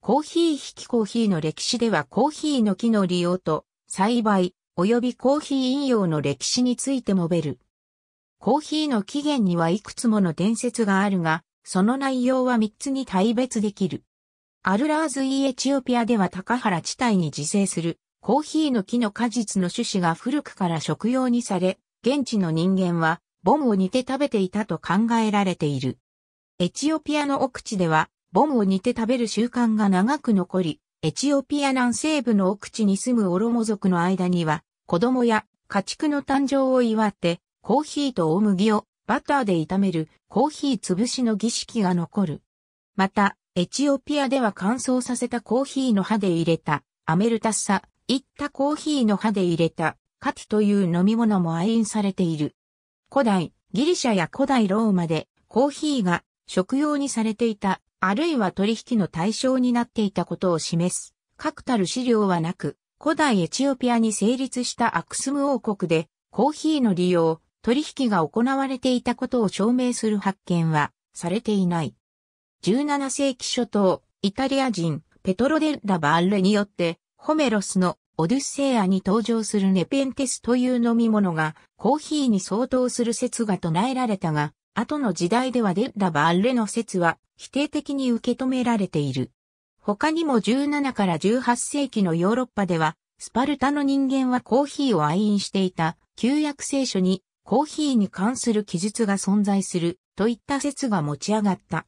コーヒー引きコーヒーの歴史ではコーヒーの木の利用と栽培及びコーヒー飲用の歴史について述べる。コーヒーの起源にはいくつもの伝説があるが、その内容は3つに大別できる。アルラーズ・イ・エチオピアでは高原地帯に自生するコーヒーの木の果実の種子が古くから食用にされ、現地の人間はボムを煮て食べていたと考えられている。エチオピアの奥地ではボンを煮て食べる習慣が長く残り、エチオピア南西部の奥地に住むオロモ族の間には、子供や家畜の誕生を祝って、コーヒーと大麦をバターで炒めるコーヒー潰しの儀式が残る。また、エチオピアでは乾燥させたコーヒーの葉で入れたアメルタッサ、いったコーヒーの葉で入れたカティという飲み物も愛飲されている。古代ギリシャや古代ローマでコーヒーが食用にされていたあるいは取引の対象になっていたことを示す、確たる資料はなく、古代エチオピアに成立したアクスム王国で、コーヒーの利用、取引が行われていたことを証明する発見は、されていない。17世紀初頭、イタリア人、ペトロデッラ・バーレによって、ホメロスのオデュッセイアに登場するネペンテスという飲み物がコーヒーに相当する説が唱えられたが、後の時代ではデッラ・バーレの説は否定的に受け止められている。他にも17から18世紀のヨーロッパでは、スパルタの人間はコーヒーを愛飲していた旧約聖書にコーヒーに関する記述が存在するといった説が持ち上がった。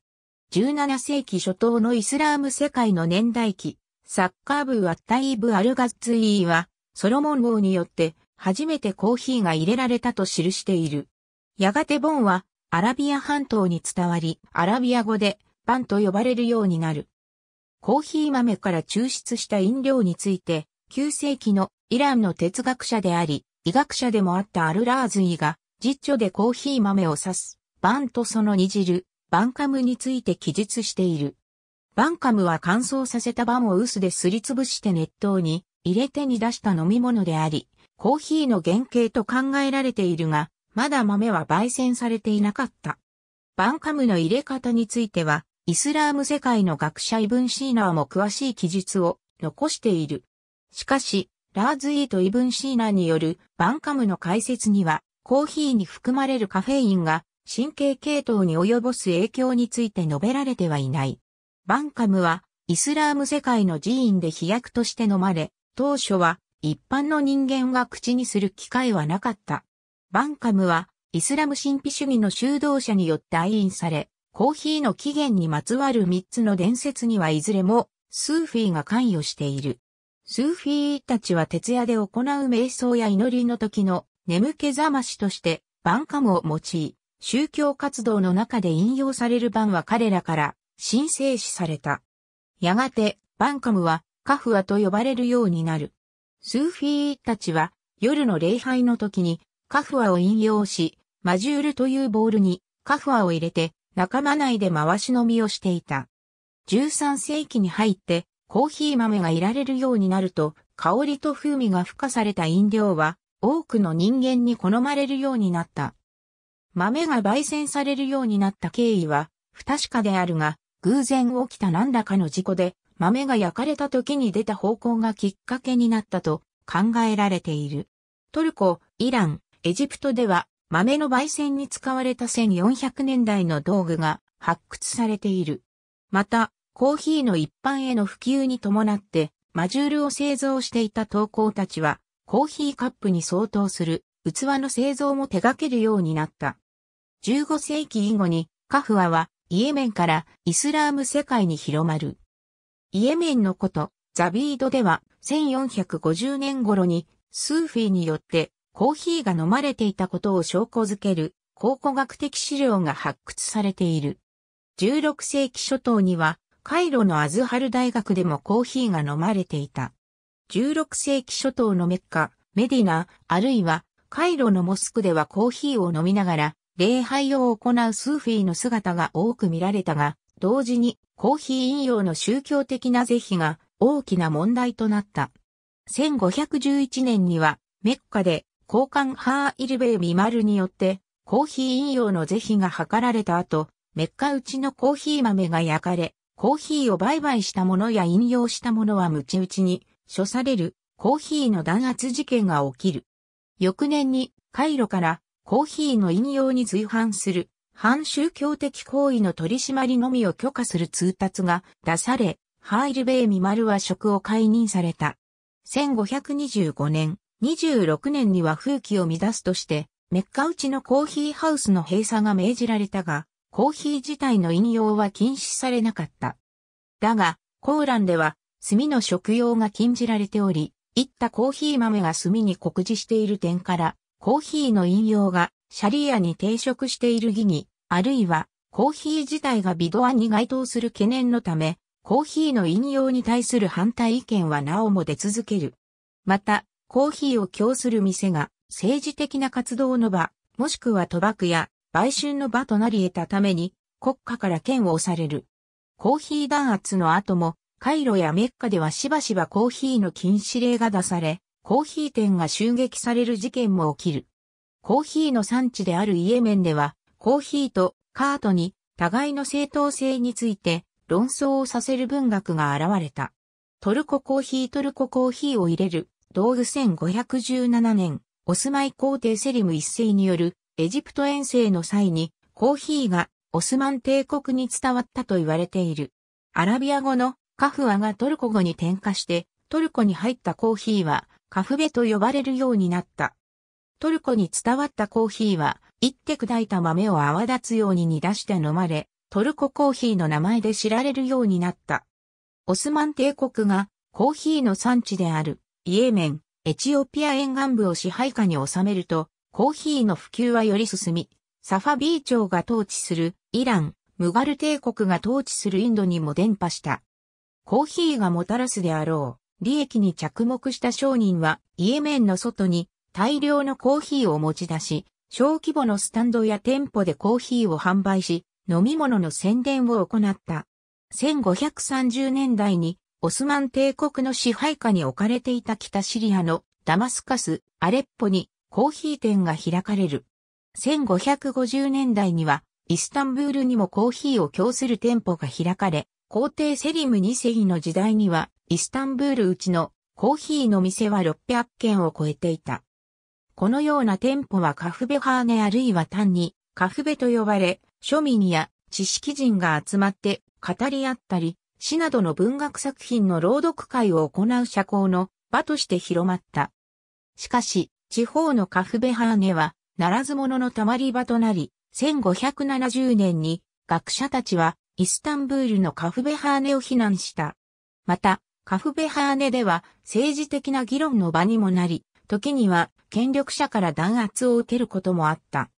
17世紀初頭のイスラーム世界の年代記、サッカー部ワッタイブ・アルガッツイーは、ソロモン王によって初めてコーヒーが入れられたと記している。やがてボンはアラビア半島に伝わり、アラビア語でパンと呼ばれるようになる。コーヒー豆から抽出した飲料について、9世紀のイランの哲学者であり、医学者でもあったアルラーズイが、実著でコーヒー豆を指す、バンとその煮汁、バンカムについて記述している。バンカムは乾燥させたバンを薄ですりつぶして熱湯に入れて煮出した飲み物であり、コーヒーの原型と考えられているが、まだ豆は焙煎されていなかった。バンカムの入れ方については、イスラーム世界の学者イブン・シーナーも詳しい記述を残している。しかし、ラーズ・イーとイブン・シーナーによるバンカムの解説には、コーヒーに含まれるカフェインが神経系統に及ぼす影響について述べられてはいない。バンカムは、イスラーム世界の寺院で飛躍として飲まれ、当初は一般の人間が口にする機会はなかった。バンカムは、イスラム神秘主義の修道者によって愛飲され、コーヒーの起源にまつわる3つの伝説にはいずれも、スーフィーが関与している。スーフィーたちは徹夜で行う瞑想や祈りの時の眠気覚ましとして、バンカムを用い、宗教活動の中で引用される版は彼らから神聖視された。やがて、バンカムはカフアと呼ばれるようになる。スーフィーたちは夜の礼拝の時にカフアを引用し、マジュールというボールにカフアを入れて仲間内で回し飲みをしていた。13世紀に入ってコーヒー豆がいられるようになると香りと風味が付加された飲料は多くの人間に好まれるようになった。豆が焙煎されるようになった経緯は不確かであるが偶然起きた何らかの事故で豆が焼かれた時に出た方向がきっかけになったと考えられている。トルコ、イラン、エジプトでは豆の焙煎に使われた1400年代の道具が発掘されている。また、コーヒーの一般への普及に伴って、マジュールを製造していた陶工たちは、コーヒーカップに相当する器の製造も手掛けるようになった。15世紀以後にカフアはイエメンからイスラーム世界に広まる。イエメンのことザビードでは1450年頃にスーフィーによってコーヒーが飲まれていたことを証拠づける考古学的資料が発掘されている。16世紀初頭には、カイロのアズハル大学でもコーヒーが飲まれていた。16世紀初頭のメッカ、メディナ、あるいはカイロのモスクではコーヒーを飲みながら礼拝を行うスーフィーの姿が多く見られたが、同時にコーヒー飲用の宗教的な是非が大きな問題となった。1511年にはメッカで交換ハーイルベイビマルによって、コーヒー飲用の是非が図られた後、メッカうちのコーヒー豆が焼かれ、コーヒーを売買した者や飲用した者はムチ打ちに処されるコーヒーの弾圧事件が起きる。翌年にカイロからコーヒーの飲用に随伴する反宗教的行為の取り締まりのみを許可する通達が出され、ハイルベイミマルは職を解任された。1525年、26年には風紀を乱すとして、メッカウチのコーヒーハウスの閉鎖が命じられたが、コーヒー自体の飲用は禁止されなかった。だが、コーランでは、炭の食用が禁じられており、いったコーヒー豆が炭に酷似している点から、コーヒーの飲用がシャリアに抵触している疑義、あるいはコーヒー自体がビドアに該当する懸念のため、コーヒーの飲用に対する反対意見はなおも出続ける。また、コーヒーを供する店が政治的な活動の場、もしくは賭博や売春の場となり得たために国家から剣を押される。コーヒー弾圧の後も、カイロやメッカではしばしばコーヒーの禁止令が出され、コーヒー店が襲撃される事件も起きる。コーヒーの産地であるイエメンでは、コーヒーとカートに互いの正当性について論争をさせる文学が現れた。トルココーヒートルココーヒーを入れる同具1517年、オスマイ皇帝セリム一世によるエジプト遠征の際にコーヒーがオスマン帝国に伝わったと言われている。アラビア語のカフアがトルコ語に転化してトルコに入ったコーヒーはカフベと呼ばれるようになった。トルコに伝わったコーヒーは、一って砕いた豆を泡立つように煮出して飲まれ、トルココーヒーの名前で知られるようになった。オスマン帝国がコーヒーの産地であるイエメン、エチオピア沿岸部を支配下に収めると、コーヒーの普及はより進み、サファビー朝が統治するイラン、ムガル帝国が統治するインドにも伝播した。コーヒーがもたらすであろう、利益に着目した商人は、イエメンの外に大量のコーヒーを持ち出し、小規模のスタンドや店舗でコーヒーを販売し、飲み物の宣伝を行った。1530年代にオスマン帝国の支配下に置かれていた北シリアのダマスカス、アレッポにコーヒー店が開かれる。1550年代にはイスタンブールにもコーヒーを供する店舗が開かれ、皇帝セリム2世の時代にはイスタンブールうちのコーヒーの店は600軒を超えていた。このような店舗はカフベハーネあるいは単にカフベと呼ばれ、庶民や知識人が集まって語り合ったり、詩などの文学作品の朗読会を行う社交の場として広まった。しかし、地方のカフベハーネは、ならず者のたまり場となり、1570年に学者たちはイスタンブールのカフベハーネを非難した。また、カフベハーネでは政治的な議論の場にもなり、時には権力者から弾圧を受けることもあった。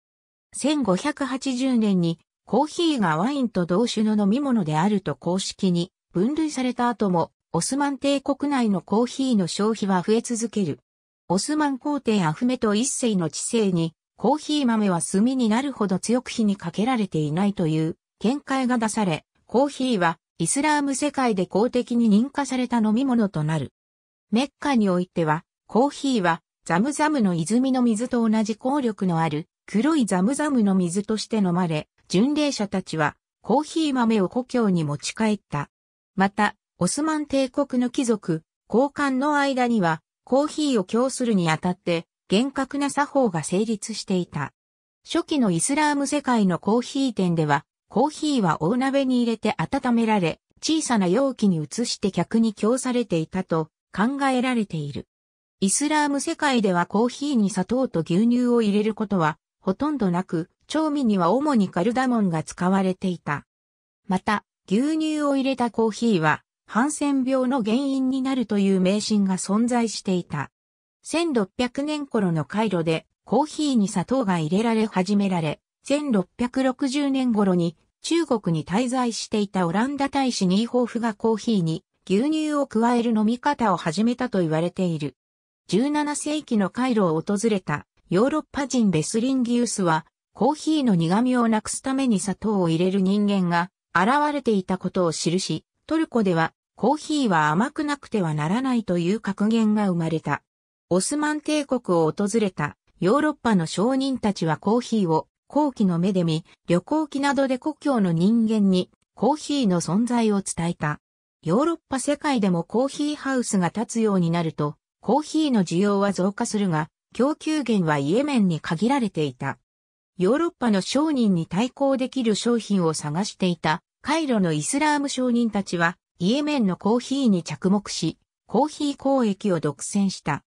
1580年にコーヒーがワインと同種の飲み物であると公式に分類された後も、オスマン帝国内のコーヒーの消費は増え続ける。オスマン皇帝アフメト一世の知性に、コーヒー豆は炭になるほど強く火にかけられていないという見解が出され、コーヒーはイスラーム世界で公的に認可された飲み物となる。メッカにおいては、コーヒーはザムザムの泉の水と同じ効力のある黒いザムザムの水として飲まれ、巡礼者たちはコーヒー豆を故郷に持ち帰った。また、オスマン帝国の貴族、高官の間には、コーヒーを供するにあたって、厳格な作法が成立していた。初期のイスラーム世界のコーヒー店では、コーヒーは大鍋に入れて温められ、小さな容器に移して客に供されていたと考えられている。イスラーム世界ではコーヒーに砂糖と牛乳を入れることはほとんどなく、調味には主にカルダモンが使われていた。また、牛乳を入れたコーヒーは、ハンセン病の原因になるという迷信が存在していた。1600年頃のカイロでコーヒーに砂糖が入れられ始められ、1660年頃に中国に滞在していたオランダ大使ニーホーフがコーヒーに牛乳を加える飲み方を始めたと言われている。17世紀のカイロを訪れたヨーロッパ人ベスリンギウスはコーヒーの苦味をなくすために砂糖を入れる人間が現れていたことを記し、トルコではコーヒーは甘くなくてはならないという格言が生まれた。オスマン帝国を訪れたヨーロッパの商人たちはコーヒーを後期の目で見、旅行記などで故郷の人間にコーヒーの存在を伝えた。ヨーロッパ世界でもコーヒーハウスが立つようになると、コーヒーの需要は増加するが、供給源はイエメンに限られていた。ヨーロッパの商人に対抗できる商品を探していた、カイロのイスラーム商人たちは、イエメンのコーヒーに着目し、コーヒー交易を独占した。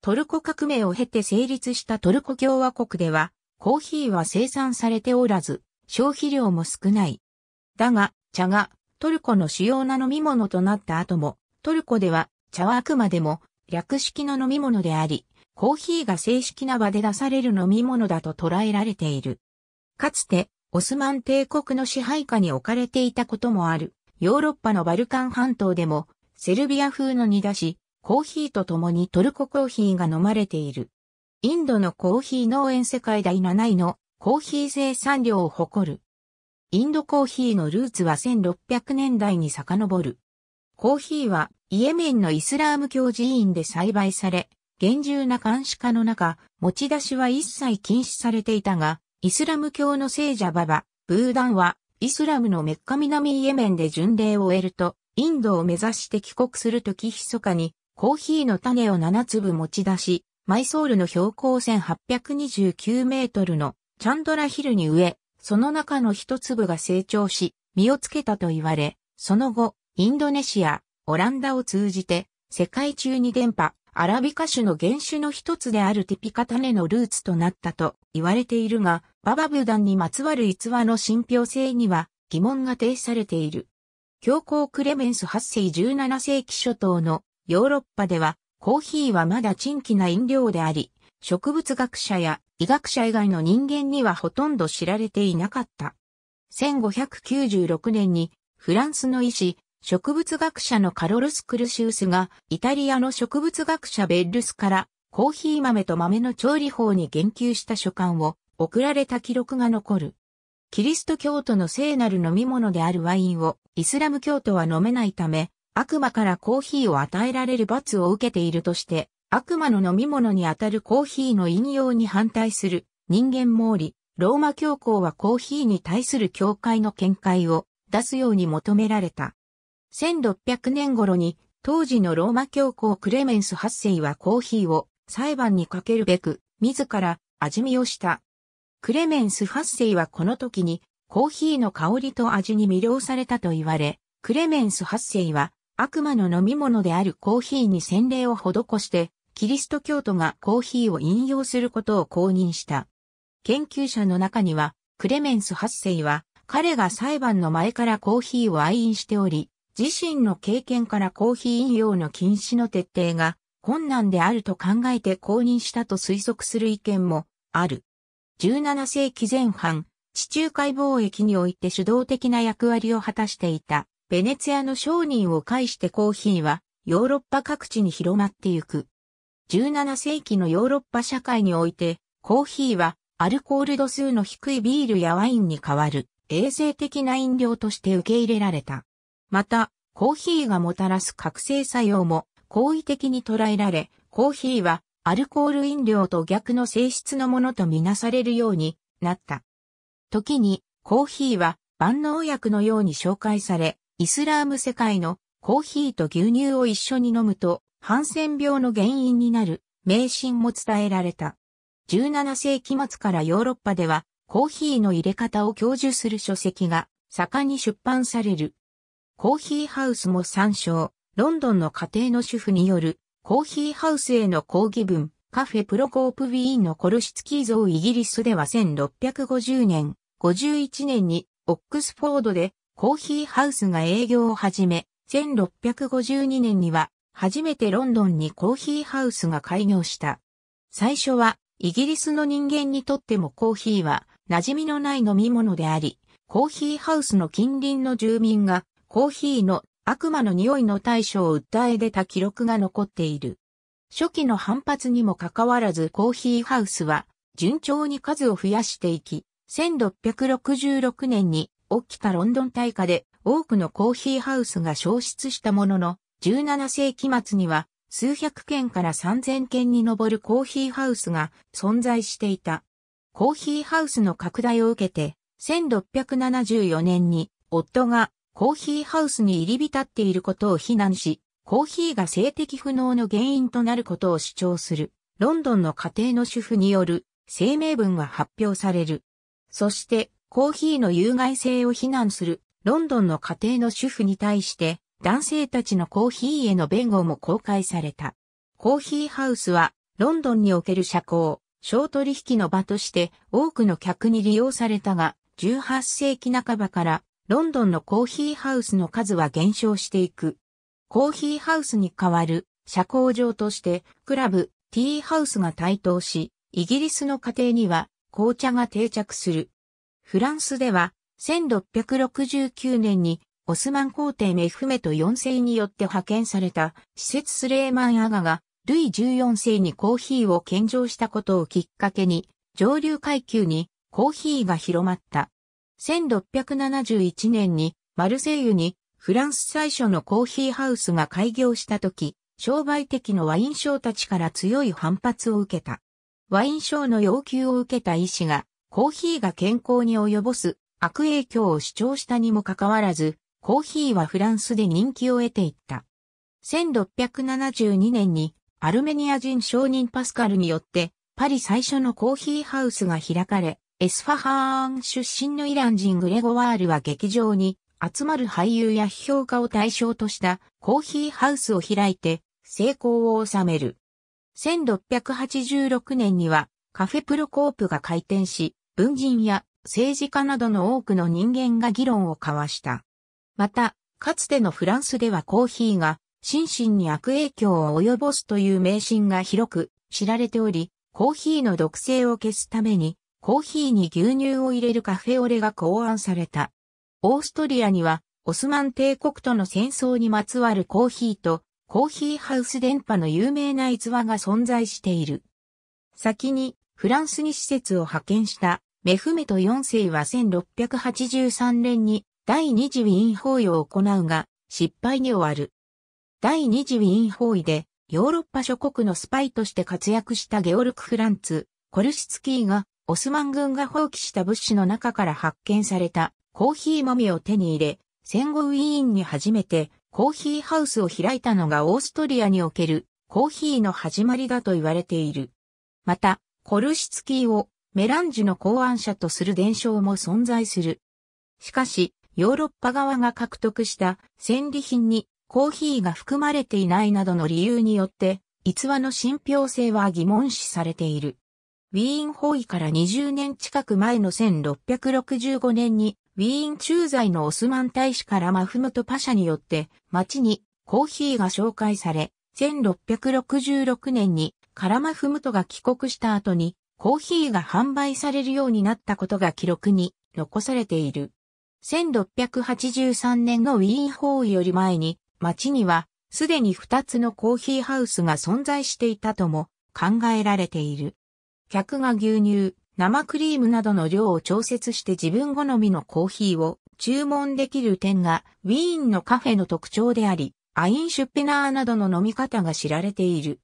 トルコ革命を経て成立したトルコ共和国では、コーヒーは生産されておらず、消費量も少ない。だが、茶がトルコの主要な飲み物となった後も、トルコでは茶はあくまでも略式の飲み物であり、コーヒーが正式な場で出される飲み物だと捉えられている。かつて、オスマン帝国の支配下に置かれていたこともある、ヨーロッパのバルカン半島でも、セルビア風の煮出し、コーヒーと共にトルココーヒーが飲まれている。インドのコーヒー農園世界第7位のコーヒー生産量を誇る。インドコーヒーのルーツは1600年代に遡る。コーヒーはイエメンのイスラーム教寺院で栽培され、厳重な監視下の中、持ち出しは一切禁止されていたが、イスラム教の聖者ババ、ブーダンは、イスラムのメッカ南イエメンで巡礼を終えると、インドを目指して帰国するとき密かに、コーヒーの種を7粒持ち出し、マイソールの標高1829メートルのチャンドラヒルに植え、その中の一粒が成長し、実をつけたと言われ、その後、インドネシア、オランダを通じて、世界中に伝播、アラビカ種の原種の一つであるテピカ種のルーツとなったと言われているが、ババブダンにまつわる逸話の信憑性には疑問が呈されている。教皇クレメンス8世17世紀初頭のヨーロッパではコーヒーはまだ珍奇な飲料であり、植物学者や医学者以外の人間にはほとんど知られていなかった。1596年にフランスの医師植物学者のカロルス・クルシウスが、イタリアの植物学者ベッルスから、コーヒー豆と豆の調理法に言及した書簡を、送られた記録が残る。キリスト教徒の聖なる飲み物であるワインを、イスラム教徒は飲めないため、悪魔からコーヒーを与えられる罰を受けているとして、悪魔の飲み物にあたるコーヒーの引用に反対する人間毛利、ローマ教皇はコーヒーに対する教会の見解を出すように求められた。1600年頃に当時のローマ教皇クレメンス8世はコーヒーを裁判にかけるべく自ら味見をした。クレメンス8世はこの時にコーヒーの香りと味に魅了されたと言われ、クレメンス8世は悪魔の飲み物であるコーヒーに洗礼を施して、キリスト教徒がコーヒーを引用することを公認した。研究者の中には、クレメンス8世は彼が裁判の前からコーヒーを愛飲しており、自身の経験からコーヒー飲用の禁止の徹底が困難であると考えて公認したと推測する意見もある。17世紀前半、地中海貿易において主導的な役割を果たしていた、ベネツィアの商人を介してコーヒーはヨーロッパ各地に広まってゆく。17世紀のヨーロッパ社会において、コーヒーはアルコール度数の低いビールやワインに代わる衛生的な飲料として受け入れられた。また、コーヒーがもたらす覚醒作用も好意的に捉えられ、コーヒーはアルコール飲料と逆の性質のものとみなされるようになった。時に、コーヒーは万能薬のように紹介され、イスラーム世界のコーヒーと牛乳を一緒に飲むと、ハンセン病の原因になる迷信も伝えられた。17世紀末からヨーロッパでは、コーヒーの入れ方を教授する書籍が盛んに出版される。コーヒーハウスも参照、ロンドンの家庭の主婦による、コーヒーハウスへの抗議文、カフェプロコープウィーンのコルシツキー像イギリスでは1650年、51年に、オックスフォードで、コーヒーハウスが営業を始め、1652年には、初めてロンドンにコーヒーハウスが開業した。最初は、イギリスの人間にとってもコーヒーは馴染みのない飲み物であり、コーヒーハウスの近隣の住民がコーヒーの悪魔の匂いの対処を訴え出た記録が残っている。初期の反発にもかかわらずコーヒーハウスは順調に数を増やしていき、1666年に起きたロンドン大火で多くのコーヒーハウスが消失したものの、17世紀末には数百件から3000件に上るコーヒーハウスが存在していた。コーヒーハウスの拡大を受けて、1674年に夫がコーヒーハウスに入り浸っていることを非難し、コーヒーが性的不能の原因となることを主張する、ロンドンの家庭の主婦による声明文が発表される。そして、コーヒーの有害性を非難する、ロンドンの家庭の主婦に対して、男性たちのコーヒーへの弁護も公開された。コーヒーハウスは、ロンドンにおける社交、小取引の場として多くの客に利用されたが、18世紀半ばからロンドンのコーヒーハウスの数は減少していく。コーヒーハウスに代わる社交場としてクラブ、ティーハウスが台頭し、イギリスの家庭には紅茶が定着する。フランスでは1669年にオスマン皇帝メフメト4世によって派遣された施設スレーマンアガがルイ14世にコーヒーを献上したことをきっかけに上流階級にコーヒーが広まった。1671年にマルセイユにフランス最初のコーヒーハウスが開業した時、商売的のワイン商たちから強い反発を受けた。ワイン商の要求を受けた医師が、コーヒーが健康に及ぼす悪影響を主張したにもかかわらず、コーヒーはフランスで人気を得ていった。1672年にアルメニア人商人パスカルによってパリ最初のコーヒーハウスが開かれ、エスファハーン出身のイラン人グレゴワールは劇場に集まる俳優や批評家を対象としたコーヒーハウスを開いて成功を収める。1686年にはカフェプロコープが開店し、文人や政治家などの多くの人間が議論を交わした。また、かつてのフランスではコーヒーが心身に悪影響を及ぼすという迷信が広く知られており、コーヒーの毒性を消すためにコーヒーに牛乳を入れるカフェオレが考案された。オーストリアには、オスマン帝国との戦争にまつわるコーヒーと、コーヒーハウス電波の有名な逸話が存在している。先に、フランスに施設を派遣した、メフメト4世は1683年に、第二次ウィーン包囲を行うが、失敗に終わる。第二次ウィーン包囲で、ヨーロッパ諸国のスパイとして活躍したゲオルク・フランツ、コルシツキーが、オスマン軍が放棄した物資の中から発見されたコーヒー豆を手に入れ、戦後ウィーンに初めてコーヒーハウスを開いたのがオーストリアにおけるコーヒーの始まりだと言われている。また、コルシツキーをメランジュの考案者とする伝承も存在する。しかし、ヨーロッパ側が獲得した戦利品にコーヒーが含まれていないなどの理由によって、逸話の信憑性は疑問視されている。ウィーン包囲から20年近く前の1665年に、ウィーン駐在のオスマン大使からマフムトパシャによって町にコーヒーが紹介され、1666年にカラマフムトが帰国した後にコーヒーが販売されるようになったことが記録に残されている。1683年のウィーン包囲より前に町にはすでに2つのコーヒーハウスが存在していたとも考えられている。客が牛乳、生クリームなどの量を調節して自分好みのコーヒーを注文できる点がウィーンのカフェの特徴であり、アインシュペナーなどの飲み方が知られている。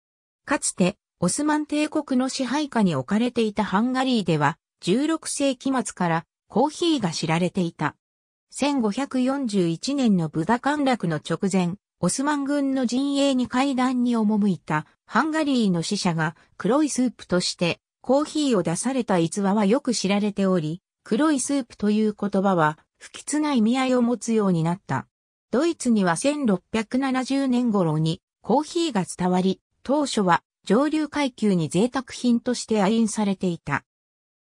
かつて、オスマン帝国の支配下に置かれていたハンガリーでは、16世紀末からコーヒーが知られていた。1541年のブダ陥落の直前、オスマン軍の陣営に階段に赴いたハンガリーの使者が黒いスープとしてコーヒーを出された逸話はよく知られており、黒いスープという言葉は不吉な意味合いを持つようになった。ドイツには1670年頃にコーヒーが伝わり、当初は上流階級に贅沢品として愛飲されていた。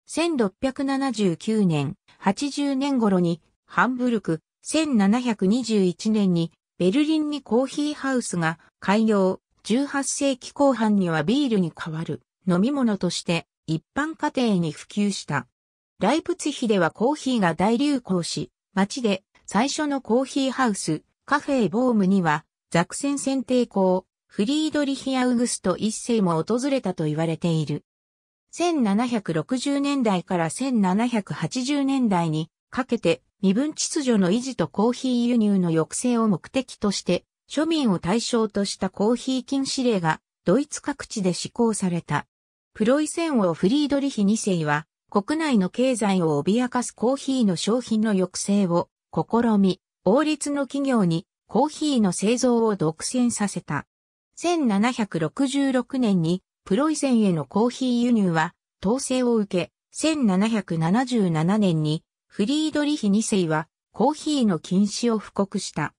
1679年、80年頃にハンブルク、1721年にベルリンにコーヒーハウスが開業、18世紀後半にはビールに変わる飲み物として一般家庭に普及した。ライプツヒではコーヒーが大流行し、街で最初のコーヒーハウス、カフェボームには、ザクセン選定校、フリードリヒアウグスト一世も訪れたと言われている。1760年代から1780年代にかけて身分秩序の維持とコーヒー輸入の抑制を目的として庶民を対象としたコーヒー禁止令がドイツ各地で施行された。フロイセン王フリードリヒ2世は、国内の経済を脅かすコーヒーの商品の抑制を試み、王立の企業にコーヒーの製造を独占させた。1766年にプロイセンへのコーヒー輸入は統制を受け、1777年にフリードリヒ2世はコーヒーの禁止を布告した。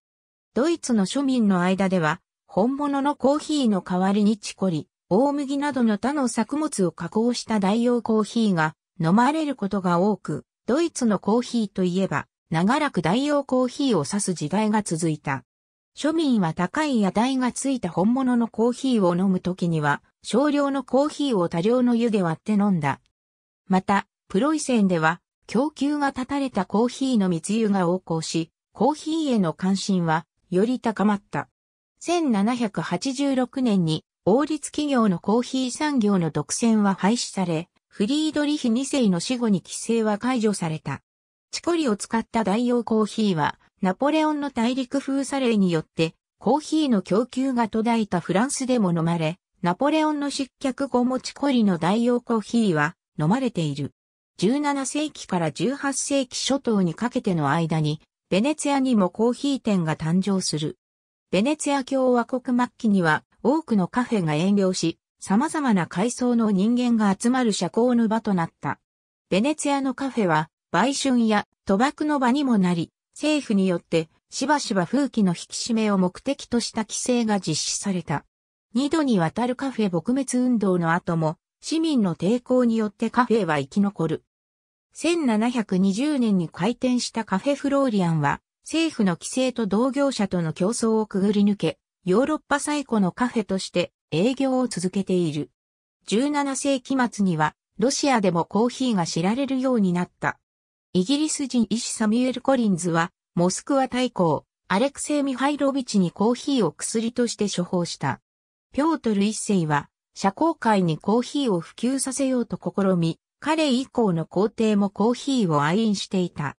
ドイツの庶民の間では本物のコーヒーの代わりにチコリ、大麦などの他の作物を加工した代用コーヒーが飲まれることが多く、ドイツのコーヒーといえば、長らく代用コーヒーを指す時代が続いた。庶民は高い屋台がついた本物のコーヒーを飲むときには、少量のコーヒーを多量の湯で割って飲んだ。また、プロイセンでは、供給が断たれたコーヒーの密輸が横行し、コーヒーへの関心は、より高まった。1786年に王立企業のコーヒー産業の独占は廃止され、フリードリヒ2世の死後に規制は解除された。チコリを使った代用コーヒーは、ナポレオンの大陸封鎖令によって、コーヒーの供給が途絶えたフランスでも飲まれ、ナポレオンの失脚後もチコリの代用コーヒーは飲まれている。17世紀から18世紀初頭にかけての間に、ベネツィアにもコーヒー店が誕生する。ベネツィア共和国末期には多くのカフェが営業し、様々な階層の人間が集まる社交の場となった。ベネツィアのカフェは、売春や賭博の場にもなり、政府によってしばしば風紀の引き締めを目的とした規制が実施された。二度にわたるカフェ撲滅運動の後も、市民の抵抗によってカフェは生き残る。1720年に開店したカフェフローリアンは、政府の規制と同業者との競争をくぐり抜け、ヨーロッパ最古のカフェとして営業を続けている。17世紀末にはロシアでもコーヒーが知られるようになった。イギリス人医師サミュエル・コリンズはモスクワ大公、アレクセイ・ミハイロビチにコーヒーを薬として処方した。ピョートル一世は社交界にコーヒーを普及させようと試み、彼以降の皇帝もコーヒーを愛飲していた。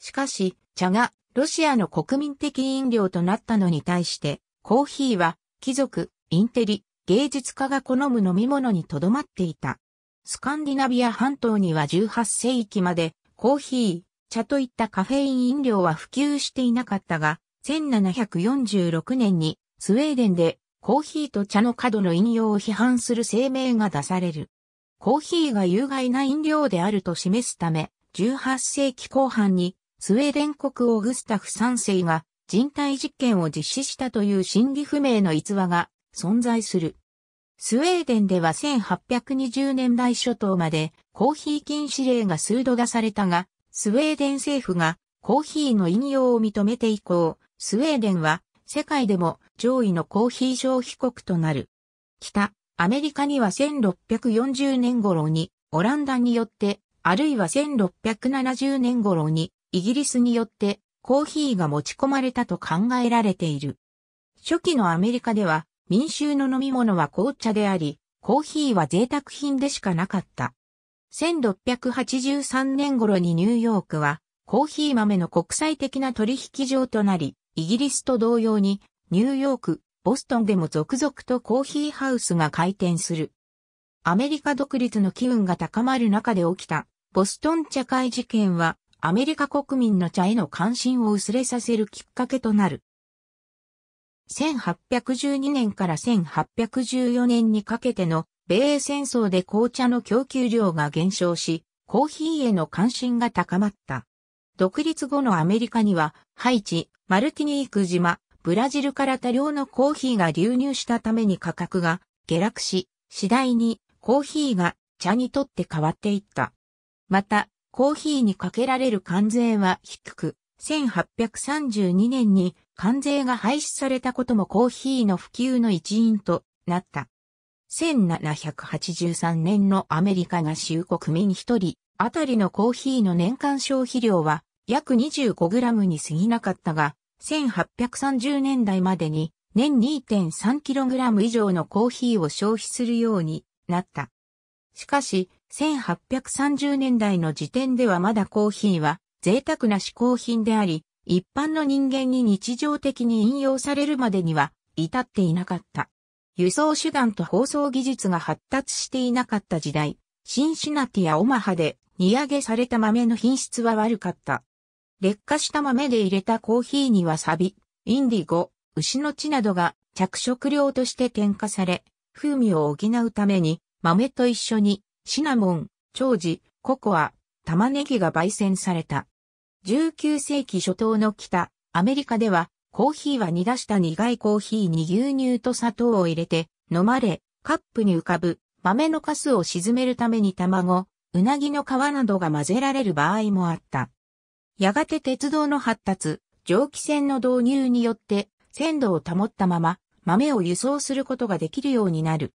しかし、茶がロシアの国民的飲料となったのに対して、コーヒーは、貴族、インテリ、芸術家が好む飲み物にとどまっていた。スカンディナビア半島には18世紀まで、コーヒー、茶といったカフェイン飲料は普及していなかったが、1746年にスウェーデンでコーヒーと茶の過度の飲用を批判する声明が出される。コーヒーが有害な飲料であると示すため、18世紀後半にスウェーデン国王グスタフ3世が人体実験を実施したという真偽不明の逸話が存在する。スウェーデンでは1820年代初頭までコーヒー禁止令が数度出されたが、スウェーデン政府がコーヒーの引用を認めて以降、スウェーデンは世界でも上位のコーヒー消費国となる。北、アメリカには1640年頃にオランダによって、あるいは1670年頃にイギリスによってコーヒーが持ち込まれたと考えられている。初期のアメリカでは民衆の飲み物は紅茶であり、コーヒーは贅沢品でしかなかった。1683年頃にニューヨークはコーヒー豆の国際的な取引場となり、イギリスと同様にニューヨーク、ボストンでも続々とコーヒーハウスが開店する。アメリカ独立の機運が高まる中で起きたボストン茶会事件はアメリカ国民の茶への関心を薄れさせるきっかけとなる。1812年から1814年にかけての米英戦争で紅茶の供給量が減少し、コーヒーへの関心が高まった。独立後のアメリカには、ハイチ、マルティニーク島、ブラジルから多量のコーヒーが流入したために価格が下落し、次第にコーヒーが茶にとって変わっていった。また、コーヒーにかけられる関税は低く、1832年に関税が廃止されたこともコーヒーの普及の一因となった。1783年のアメリカが衆国民一人あたりのコーヒーの年間消費量は約 25g に過ぎなかったが、1830年代までに年 2.3kg 以上のコーヒーを消費するようになった。しかし、1830年代の時点ではまだコーヒーは贅沢な嗜好品であり、一般の人間に日常的に引用されるまでには至っていなかった。輸送手段と放送技術が発達していなかった時代、シンシナティやオマハで荷上げされた豆の品質は悪かった。劣化した豆で入れたコーヒーにはサビ、インディゴ、牛の血などが着色料として添加され、風味を補うために豆と一緒にシナモン、長寿、ココア、玉ねぎが焙煎された。19世紀初頭の北、アメリカでは、コーヒーは煮出した苦いコーヒーに牛乳と砂糖を入れて、飲まれ、カップに浮かぶ豆のカスを沈めるために卵、うなぎの皮などが混ぜられる場合もあった。やがて鉄道の発達、蒸気船の導入によって、鮮度を保ったまま、豆を輸送することができるようになる。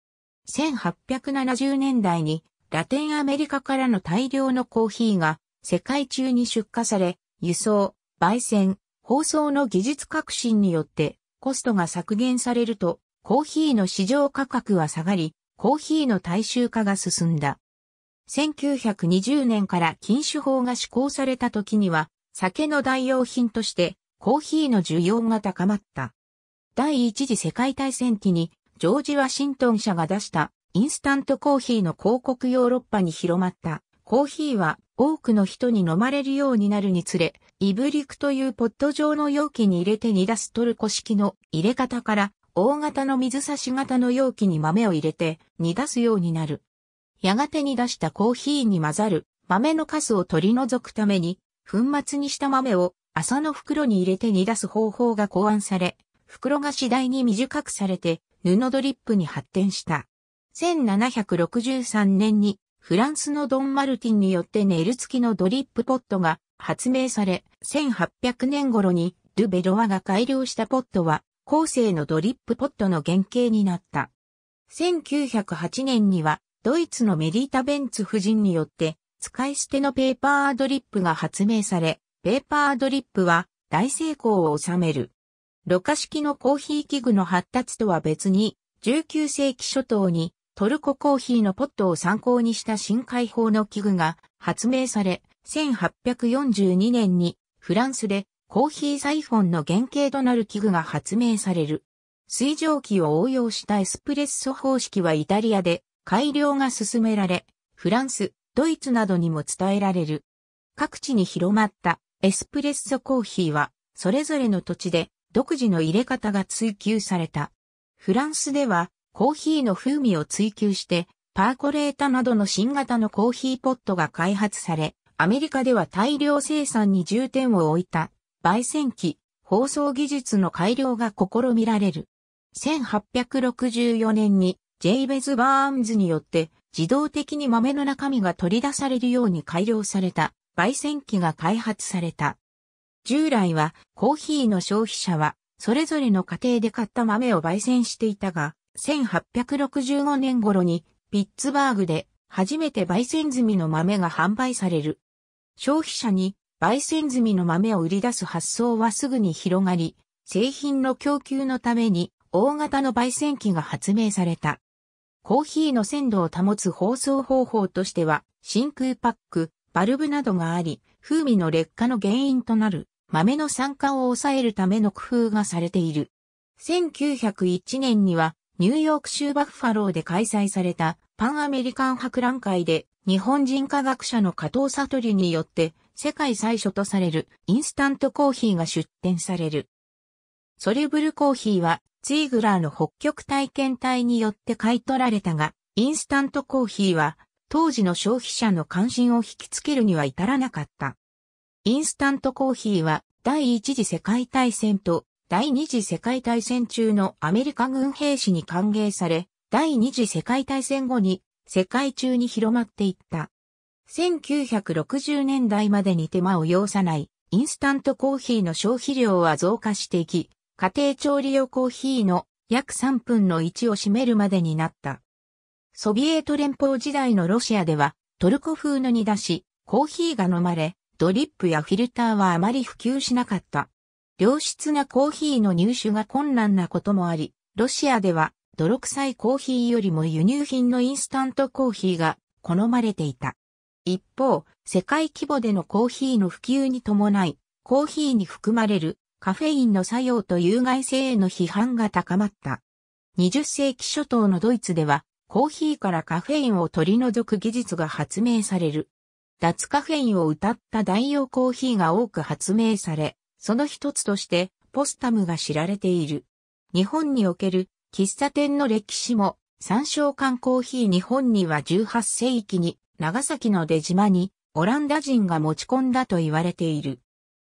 1870年代にラテンアメリカからの大量のコーヒーが世界中に出荷され、輸送、焙煎、包装の技術革新によってコストが削減されると、コーヒーの市場価格は下がり、コーヒーの大衆化が進んだ。1920年から禁酒法が施行された時には、酒の代用品としてコーヒーの需要が高まった。第一次世界大戦期にジョージ・ワシントン社が出したインスタントコーヒーの広告ヨーロッパに広まった。コーヒーは多くの人に飲まれるようになるにつれ、イブリクというポット状の容器に入れて煮出すトルコ式の入れ方から、大型の水差し型の容器に豆を入れて煮出すようになる。やがて煮出したコーヒーに混ざる豆のカスを取り除くために、粉末にした豆を麻の袋に入れて煮出す方法が考案され、袋が次第に短くされて布ドリップに発展した。1763年にフランスのドン・マルティンによってネイル付きのドリップポットが発明され、1800年頃にルベロワが改良したポットは、後世のドリップポットの原型になった。1908年には、ドイツのメリータ・ベンツ夫人によって、使い捨てのペーパードリップが発明され、ペーパードリップは大成功を収める。ろ過式のコーヒー器具の発達とは別に、19世紀初頭にトルココーヒーのポットを参考にした深海法の器具が発明され、1842年にフランスでコーヒーサイフォンの原型となる器具が発明される。水蒸気を応用したエスプレッソ方式はイタリアで改良が進められ、フランス、ドイツなどにも伝えられる。各地に広まったエスプレッソコーヒーは、それぞれの土地で独自の入れ方が追求された。フランスではコーヒーの風味を追求して、パーコレータなどの新型のコーヒーポットが開発され、アメリカでは大量生産に重点を置いた、焙煎機、包装技術の改良が試みられる。1864年に、ジェイベズ・バーンズによって、自動的に豆の中身が取り出されるように改良された、焙煎機が開発された。従来は、コーヒーの消費者は、それぞれの家庭で買った豆を焙煎していたが、1865年頃にピッツバーグで初めて焙煎済みの豆が販売される。消費者に焙煎済みの豆を売り出す発想はすぐに広がり、製品の供給のために大型の焙煎機が発明された。コーヒーの鮮度を保つ包装方法としては、真空パック、バルブなどがあり、風味の劣化の原因となる豆の酸化を抑えるための工夫がされている。1901年にはニューヨーク州バッファローで開催されたパンアメリカン博覧会で日本人科学者の加藤悟りによって世界最初とされるインスタントコーヒーが出展される。ソリュブルコーヒーはツイグラーの北極体験隊によって買い取られたが、インスタントコーヒーは当時の消費者の関心を引きつけるには至らなかった。インスタントコーヒーは第一次世界大戦と第二次世界大戦中のアメリカ軍兵士に歓迎され、第二次世界大戦後に世界中に広まっていった。1960年代までに手間を要さないインスタントコーヒーの消費量は増加していき、家庭調理用コーヒーの約3分の1を占めるまでになった。ソビエト連邦時代のロシアではトルコ風の煮出し、コーヒーが飲まれ、ドリップやフィルターはあまり普及しなかった。良質なコーヒーの入手が困難なこともあり、ロシアでは泥臭いコーヒーよりも輸入品のインスタントコーヒーが好まれていた。一方、世界規模でのコーヒーの普及に伴い、コーヒーに含まれるカフェインの作用と有害性への批判が高まった。20世紀初頭のドイツでは、コーヒーからカフェインを取り除く技術が発明される。脱カフェインを謳った代用コーヒーが多く発明され、その一つとして、ポスタムが知られている。日本における喫茶店の歴史も、参照缶コーヒー日本には18世紀に長崎の出島にオランダ人が持ち込んだと言われている。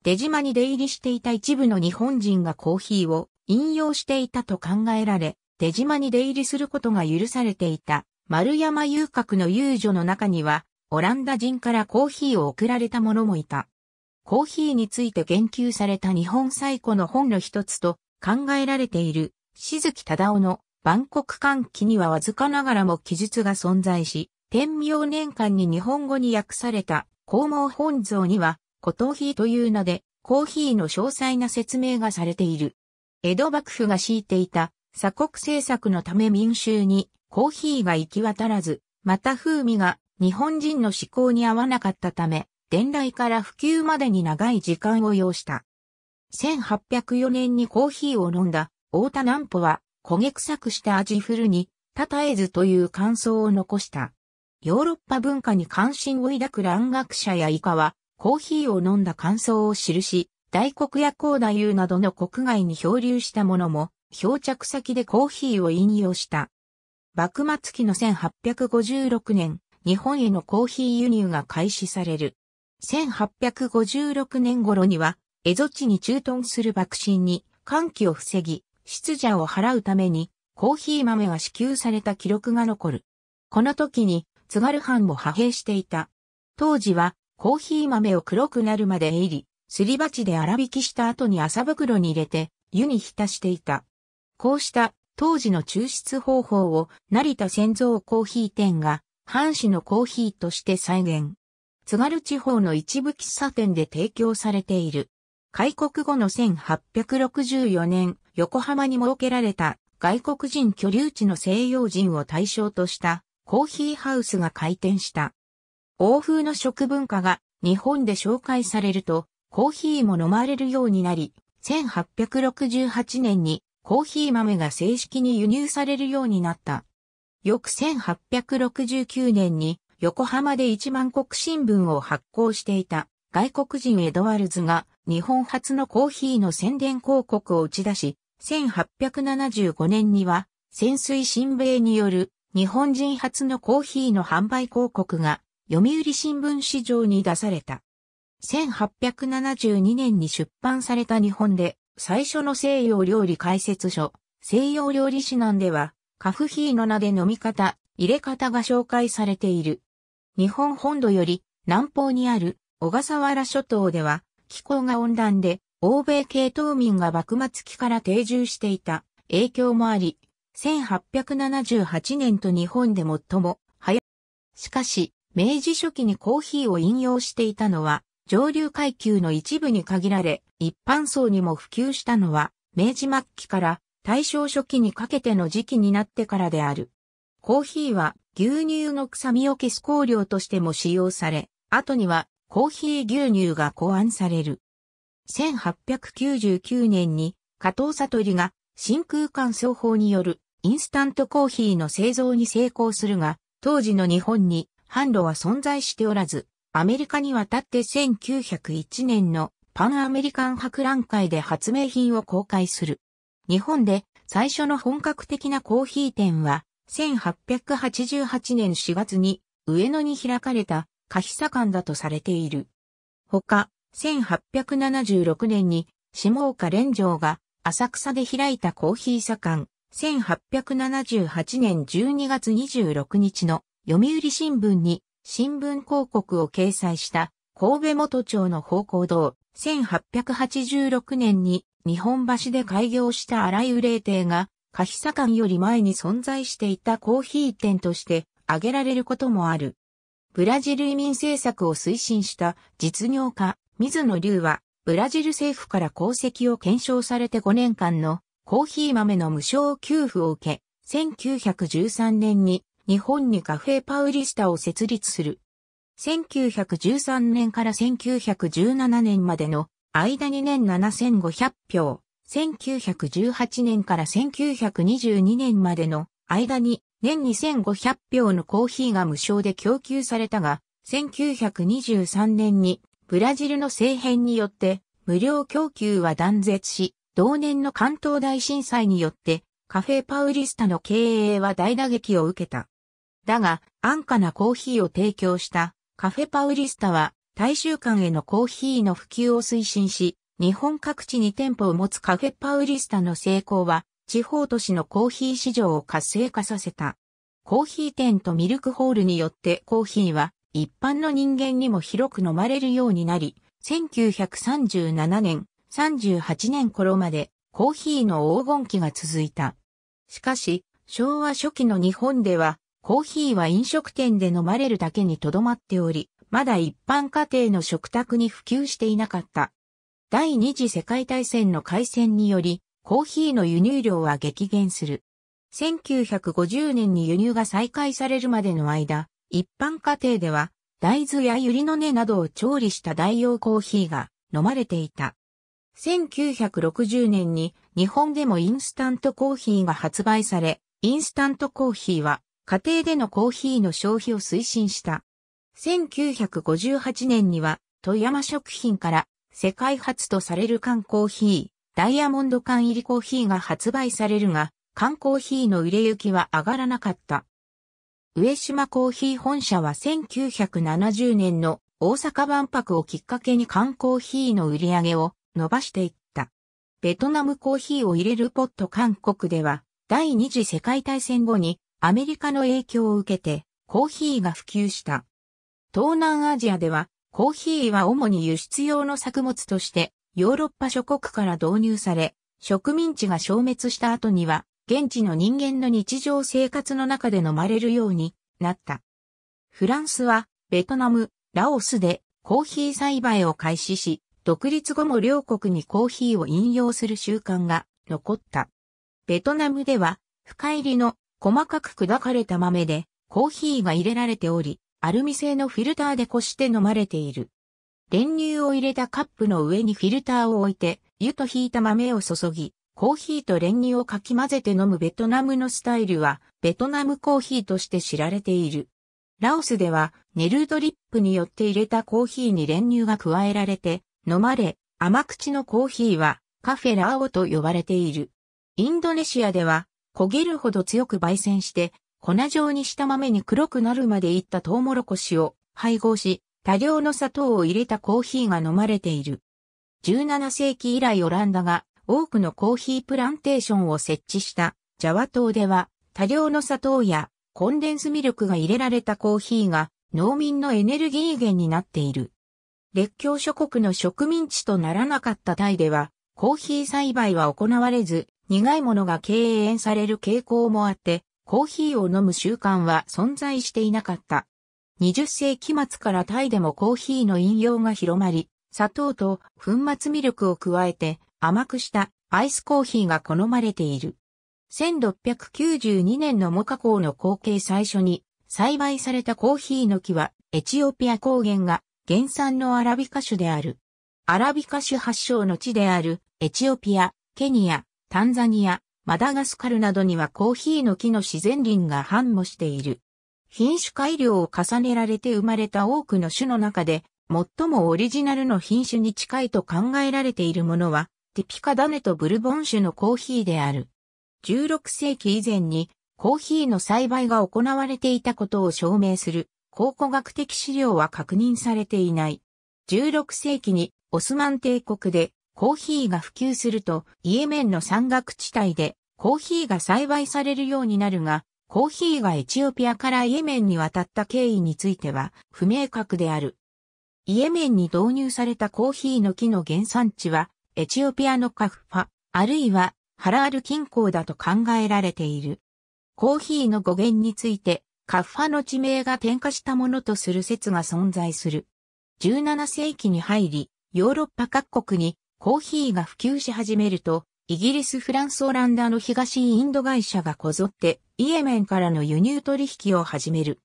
出島に出入りしていた一部の日本人がコーヒーを引用していたと考えられ、出島に出入りすることが許されていた丸山遊郭の遊女の中には、オランダ人からコーヒーを送られた者もいた。コーヒーについて言及された日本最古の本の一つと考えられている、静木忠夫の万国歓喜にはわずかながらも記述が存在し、天明年間に日本語に訳された公毛本像には、古東ヒーという名で、コーヒーの詳細な説明がされている。江戸幕府が敷いていた鎖国政策のため民衆にコーヒーが行き渡らず、また風味が日本人の思考に合わなかったため、伝来から普及までに長い時間を要した。1804年にコーヒーを飲んだ太田南穂は焦げ臭くした味フルに、たたえずという感想を残した。ヨーロッパ文化に関心を抱く蘭学者や以下は、コーヒーを飲んだ感想を記し、大黒や高大夫などの国外に漂流したものも、漂着先でコーヒーを引用した。幕末期の1856年、日本へのコーヒー輸入が開始される。1856年頃には、蝦夷地に駐屯する爆心に、歓喜を防ぎ、出者を払うために、コーヒー豆が支給された記録が残る。この時に、津軽藩も派兵していた。当時は、コーヒー豆を黒くなるまで入り、すり鉢で粗挽きした後に麻袋に入れて、湯に浸していた。こうした当時の抽出方法を成田仙造コーヒー店が、藩士のコーヒーとして再現。津軽地方の一部喫茶店で提供されている。開国後の1864年、横浜に設けられた外国人居留地の西洋人を対象としたコーヒーハウスが開店した。欧風の食文化が日本で紹介されるとコーヒーも飲まれるようになり、1868年にコーヒー豆が正式に輸入されるようになった。翌1869年に横浜で一万国新聞を発行していた外国人エドワルズが日本初のコーヒーの宣伝広告を打ち出し、1875年には潜水新米による日本人初のコーヒーの販売広告が読売新聞市場に出された。1872年に出版された日本で最初の西洋料理解説書、西洋料理指南では、カフヒーの名で飲み方、入れ方が紹介されている。日本本土より南方にある小笠原諸島では気候が温暖で欧米系島民が幕末期から定住していた影響もあり、1878年と日本で最も早い。しかし、明治初期にコーヒーを引用していたのは、上流階級の一部に限られ、一般層にも普及したのは、明治末期から大正初期にかけての時期になってからである。コーヒーは牛乳の臭みを消す香料としても使用され、後にはコーヒー牛乳が考案される。1899年に加藤悟が真空乾燥法によるインスタントコーヒーの製造に成功するが、当時の日本に販路は存在しておらず、アメリカに渡って1901年のパンアメリカン博覧会で発明品を公開する。日本で最初の本格的なコーヒー店は1888年4月に上野に開かれた可ヒ左官だとされている。ほか、1876年に下岡連城が浅草で開いたコーヒー左官、1878年12月26日の読売新聞に新聞広告を掲載した神戸元町の方向道、1886年に日本橋で開業した荒井霊亭がカヒサ館より前に存在していたコーヒー店として挙げられることもある。ブラジル移民政策を推進した実業家、水野龍は、ブラジル政府から功績を検証されて5年間のコーヒー豆の無償給付を受け、1913年に日本にカフェパウリスタを設立する。1913年から1917年までの間2年7500票、1918年から1922年までの間に年2 5 0 0票のコーヒーが無償で供給されたが、1923年にブラジルの政変によって無料供給は断絶し、同年の関東大震災によってカフェパウリスタの経営は大打撃を受けた。だが、安価なコーヒーを提供したカフェパウリスタは大衆館へのコーヒーの普及を推進し、日本各地に店舗を持つカフェパウリスタの成功は、地方都市のコーヒー市場を活性化させた。コーヒー店とミルクホールによってコーヒーは一般の人間にも広く飲まれるようになり、1937年、38年頃までコーヒーの黄金期が続いた。しかし、昭和初期の日本では、コーヒーは飲食店で飲まれるだけにとどまっており、まだ一般家庭の食卓に普及していなかった。第二次世界大戦の開戦により、コーヒーの輸入量は激減する。1950年に輸入が再開されるまでの間、一般家庭では、大豆や百合の根などを調理した代用コーヒーが飲まれていた。1960年に日本でもインスタントコーヒーが発売され、インスタントコーヒーは家庭でのコーヒーの消費を推進した。1958年には富山食品から世界初とされる缶コーヒー、ダイヤモンド缶入りコーヒーが発売されるが、缶コーヒーの売れ行きは上がらなかった。上島コーヒー本社は1970年の大阪万博をきっかけに缶コーヒーの売り上げを伸ばしていった。ベトナムコーヒーを入れるポット韓国では第二次世界大戦後にアメリカの影響を受けてコーヒーが普及した。東南アジアではコーヒーは主に輸出用の作物としてヨーロッパ諸国から導入され、植民地が消滅した後には現地の人間の日常生活の中で飲まれるようになった。フランスはベトナム、ラオスでコーヒー栽培を開始し、独立後も両国にコーヒーを引用する習慣が残った。ベトナムでは深入りの細かく砕かれた豆でコーヒーが入れられており、アルミ製のフィルターでこして飲まれている。練乳を入れたカップの上にフィルターを置いて、湯と引いた豆を注ぎ、コーヒーと練乳をかき混ぜて飲むベトナムのスタイルは、ベトナムコーヒーとして知られている。ラオスでは、ネルドリップによって入れたコーヒーに練乳が加えられて、飲まれ、甘口のコーヒーは、カフェラオと呼ばれている。インドネシアでは、焦げるほど強く焙煎して、粉状にした豆に黒くなるまでいったトウモロコシを配合し、多量の砂糖を入れたコーヒーが飲まれている。17世紀以来オランダが多くのコーヒープランテーションを設置したジャワ島では多量の砂糖やコンデンスミルクが入れられたコーヒーが農民のエネルギー源になっている。列強諸国の植民地とならなかったタイではコーヒー栽培は行われず苦いものが敬遠される傾向もあってコーヒーを飲む習慣は存在していなかった。20世紀末からタイでもコーヒーの飲用が広まり、砂糖と粉末ミルクを加えて甘くしたアイスコーヒーが好まれている。1692年のモカ港の後継最初に栽培されたコーヒーの木はエチオピア高原が原産のアラビカ種である。アラビカ種発祥の地であるエチオピア、ケニア、タンザニア、マダガスカルなどにはコーヒーの木の自然林が繁茂している。品種改良を重ねられて生まれた多くの種の中で、最もオリジナルの品種に近いと考えられているものは、ティピカダネとブルボン種のコーヒーである。16世紀以前にコーヒーの栽培が行われていたことを証明する考古学的資料は確認されていない。16世紀にオスマン帝国でコーヒーが普及すると、イエメンの山岳地帯でコーヒーが栽培されるようになるが、コーヒーがエチオピアからイエメンに渡った経緯については不明確である。イエメンに導入されたコーヒーの木の原産地は、エチオピアのカフファ、あるいはハラール近郊だと考えられている。コーヒーの語源について、カファの地名が添加したものとする説が存在する。17世紀に入り、ヨーロッパ各国にコーヒーが普及し始めると、イギリス、フランス、オランダの東インド会社がこぞって、イエメンからの輸入取引を始める。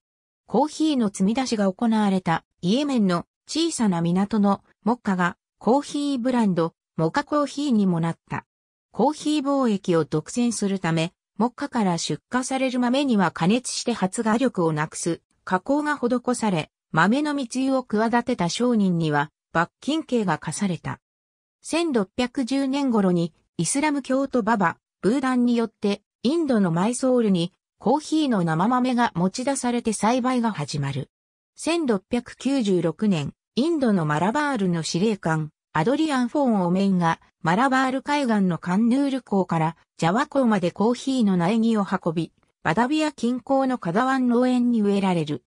コーヒーの積み出しが行われたイエメンの小さな港のモッカがコーヒーブランド、モカコーヒーにもなった。コーヒー貿易を独占するため、モッカから出荷される豆には加熱して発芽力をなくす加工が施され、豆の密輸を企てた商人には罰金刑が課された。1610年頃にイスラム教徒ババ、ブーダンによってインドのマイソールにコーヒーの生豆が持ち出されて栽培が始まる。1696年、インドのマラバールの司令官、アドリアン・フォン・オメンが、マラバール海岸のカンヌール港からジャワ港までコーヒーの苗木を運び、バダビア近郊のカダワン農園に植えられる。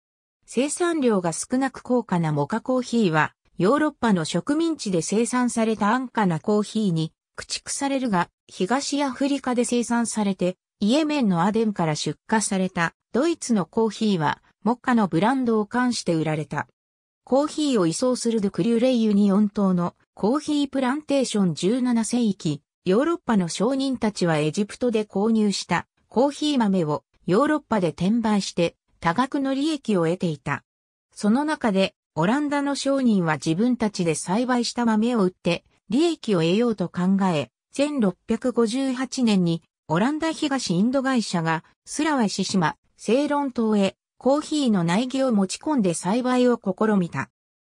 生産量が少なく高価なモカコーヒーは、ヨーロッパの植民地で生産された安価なコーヒーに駆逐されるが、東アフリカで生産されて、イエメンのアデンから出荷されたドイツのコーヒーは、ッ下のブランドを冠して売られた。コーヒーを移送するドクリュレイユニオン島のコーヒープランテーション17世紀、ヨーロッパの商人たちはエジプトで購入したコーヒー豆をヨーロッパで転売して多額の利益を得ていた。その中でオランダの商人は自分たちで栽培した豆を売って利益を得ようと考え、1658年にオランダ東インド会社がスラワシ島、セイロン島へコーヒーの苗木を持ち込んで栽培を試みた。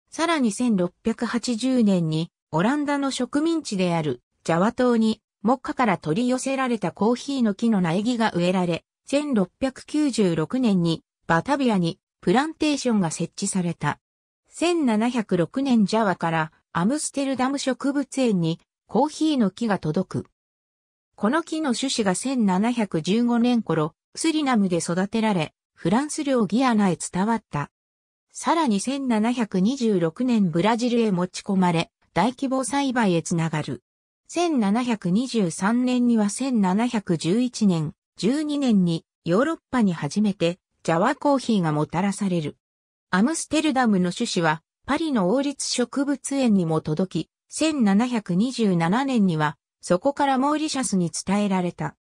さらに1680年にオランダの植民地であるジャワ島に目下から取り寄せられたコーヒーの木の苗木が植えられ、1696年にバタビアにプランテーションが設置された。1706年ジャワからアムステルダム植物園にコーヒーの木が届く。この木の種子が1715年頃、スリナムで育てられ、フランス領ギアナへ伝わった。さらに1726年ブラジルへ持ち込まれ、大規模栽培へつながる。1723年には1711年、12年にヨーロッパに初めてジャワコーヒーがもたらされる。アムステルダムの種子は、パリの王立植物園にも届き、1727年には、そこからモーリシャスに伝えられた。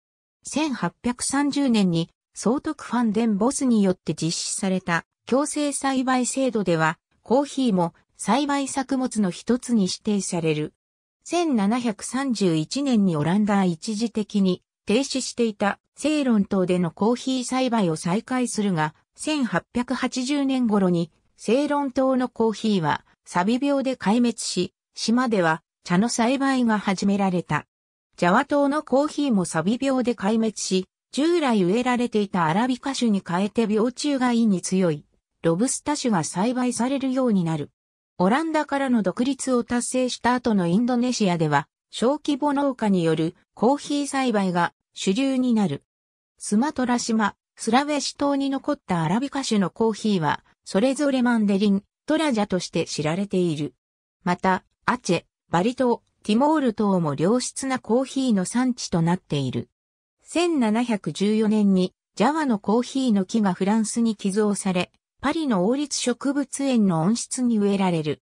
1830年に、総督ファンデンボスによって実施された強制栽培制度では、コーヒーも栽培作物の一つに指定される。1731年にオランダは一時的に停止していたセイロン島でのコーヒー栽培を再開するが、1880年頃に、セイロン島のコーヒーは、サビ病で壊滅し、島では茶の栽培が始められた。ジャワ島のコーヒーもサビ病で壊滅し、従来植えられていたアラビカ種に変えて病虫害に強い、ロブスタ種が栽培されるようになる。オランダからの独立を達成した後のインドネシアでは、小規模農家によるコーヒー栽培が主流になる。スマトラ島、スラウェシ島に残ったアラビカ種のコーヒーは、それぞれマンデリン、トラジャとして知られている。また、アチェ、バリ島、ティモール島も良質なコーヒーの産地となっている。1714年に、ジャワのコーヒーの木がフランスに寄贈され、パリの王立植物園の温室に植えられる。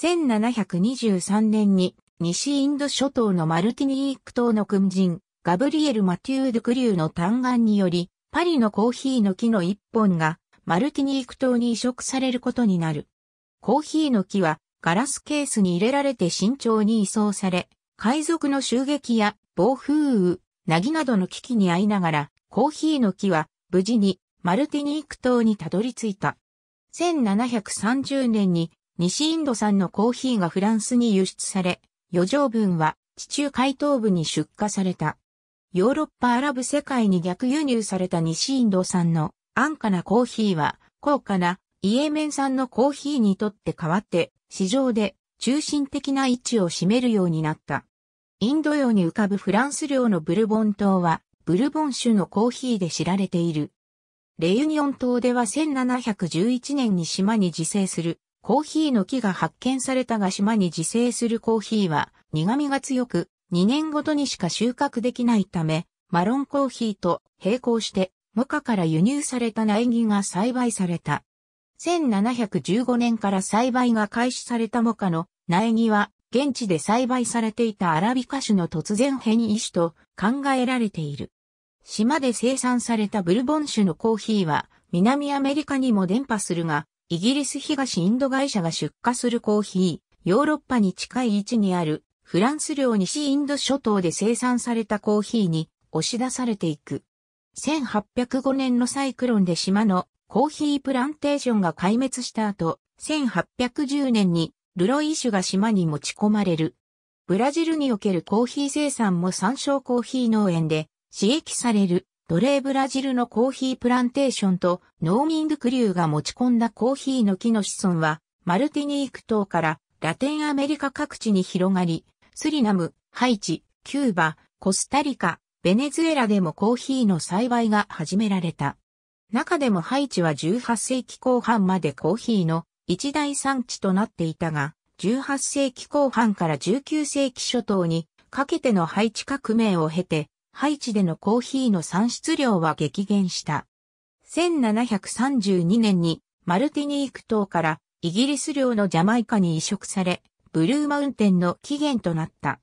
1723年に、西インド諸島のマルティニーク島の軍人、ガブリエル・マテュー・ドゥ・クリューの嘆願により、パリのコーヒーの木の一本がマルティニーク島に移植されることになる。コーヒーの木はガラスケースに入れられて慎重に移送され、海賊の襲撃や暴風雨、なぎなどの危機に遭いながら、コーヒーの木は無事にマルティニーク島にたどり着いた。1730年に西インド産のコーヒーがフランスに輸出され、余剰分は地中海東部に出荷された。ヨーロッパアラブ世界に逆輸入された西インド産の安価なコーヒーは高価なイエメン産のコーヒーにとって代わって市場で中心的な位置を占めるようになった。インド洋に浮かぶフランス領のブルボン島はブルボン州のコーヒーで知られている。レユニオン島では1711年に島に自生するコーヒーの木が発見されたが島に自生するコーヒーは苦味が強く2年ごとにしか収穫できないため、マロンコーヒーと並行して、モカから輸入された苗木が栽培された。1715年から栽培が開始されたモカの苗木は、現地で栽培されていたアラビカ種の突然変異種と考えられている。島で生産されたブルボン種のコーヒーは、南アメリカにも伝播するが、イギリス東インド会社が出荷するコーヒー、ヨーロッパに近い位置にあるフランス領西インド諸島で生産されたコーヒーに押し出されていく。1805年のサイクロンで島のコーヒープランテーションが壊滅した後、1810年にルロイ酒が島に持ち込まれる。ブラジルにおけるコーヒー生産も山椒コーヒー農園で刺激される奴隷ブラジルのコーヒープランテーションと農民グクリューが持ち込んだコーヒーの木の子孫はマルティニーク島からラテンアメリカ各地に広がり、スリナム、ハイチ、キューバ、コスタリカ、ベネズエラでもコーヒーの栽培が始められた。中でもハイチは18世紀後半までコーヒーの一大産地となっていたが、18世紀後半から19世紀初頭にかけてのハイチ革命を経て、ハイチでのコーヒーの産出量は激減した。1732年にマルティニーク島からイギリス領のジャマイカに移植され、ブルーマウンテンの起源となった。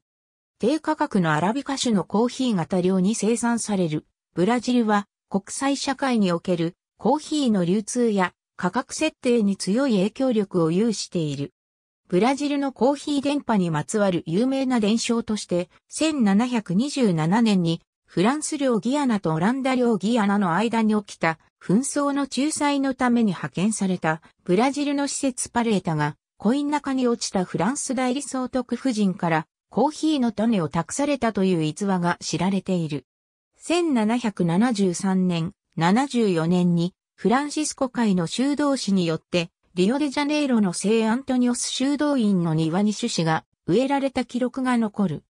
低価格のアラビカ種のコーヒーが多量に生産される。ブラジルは国際社会におけるコーヒーの流通や価格設定に強い影響力を有している。ブラジルのコーヒー電波にまつわる有名な伝承として、1727年にフランス領ギアナとオランダ領ギアナの間に起きた紛争の仲裁のために派遣されたブラジルの施設パレータがコイン中に落ちたフランス大理総督夫人からコーヒーの種を託されたという逸話が知られている。1773年、74年にフランシスコ会の修道士によってリオデジャネイロの聖アントニオス修道院の庭に種子が植えられた記録が残る。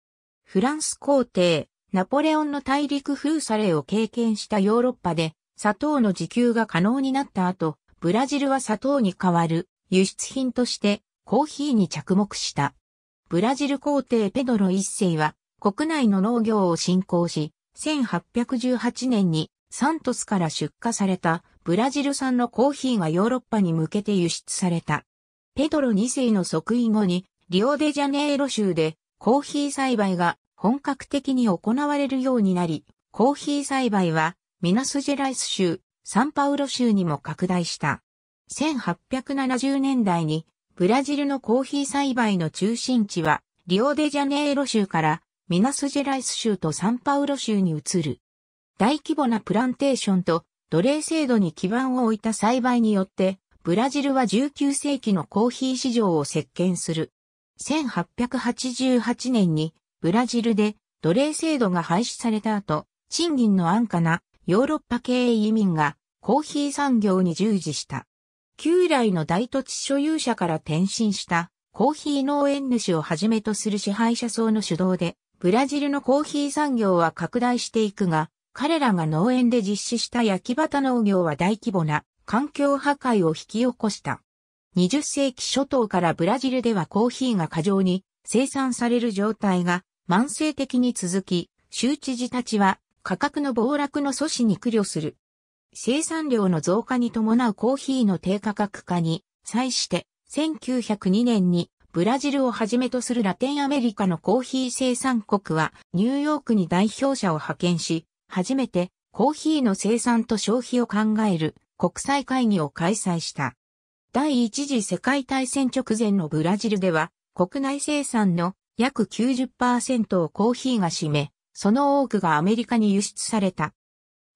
フランス皇帝、ナポレオンの大陸封鎖令を経験したヨーロッパで砂糖の自給が可能になった後、ブラジルは砂糖に変わる輸出品としてコーヒーに着目した。ブラジル皇帝ペドロ一世は国内の農業を振興し、1818年にサントスから出荷されたブラジル産のコーヒーがヨーロッパに向けて輸出された。ペドロ2世の即位後にリオデジャネイロ州でコーヒー栽培が本格的に行われるようになり、コーヒー栽培はミナスジェライス州、サンパウロ州にも拡大した。1870年代にブラジルのコーヒー栽培の中心地はリオデジャネイロ州からミナスジェライス州とサンパウロ州に移る。大規模なプランテーションと奴隷制度に基盤を置いた栽培によってブラジルは19世紀のコーヒー市場を席巻する。1888年にブラジルで奴隷制度が廃止された後、賃金の安価なヨーロッパ系移民がコーヒー産業に従事した。旧来の大土地所有者から転身したコーヒー農園主をはじめとする支配者層の主導で、ブラジルのコーヒー産業は拡大していくが、彼らが農園で実施した焼き畑農業は大規模な環境破壊を引き起こした。20世紀初頭からブラジルではコーヒーが過剰に生産される状態が慢性的に続き、州知事たちは価格の暴落の阻止に苦慮する生産量の増加に伴うコーヒーの低価格化に、際して、1902年にブラジルをはじめとするラテンアメリカのコーヒー生産国はニューヨークに代表者を派遣し、初めてコーヒーの生産と消費を考える国際会議を開催した。第一次世界大戦直前のブラジルでは国内生産の約90%をコーヒーが占め、その多くがアメリカに輸出された。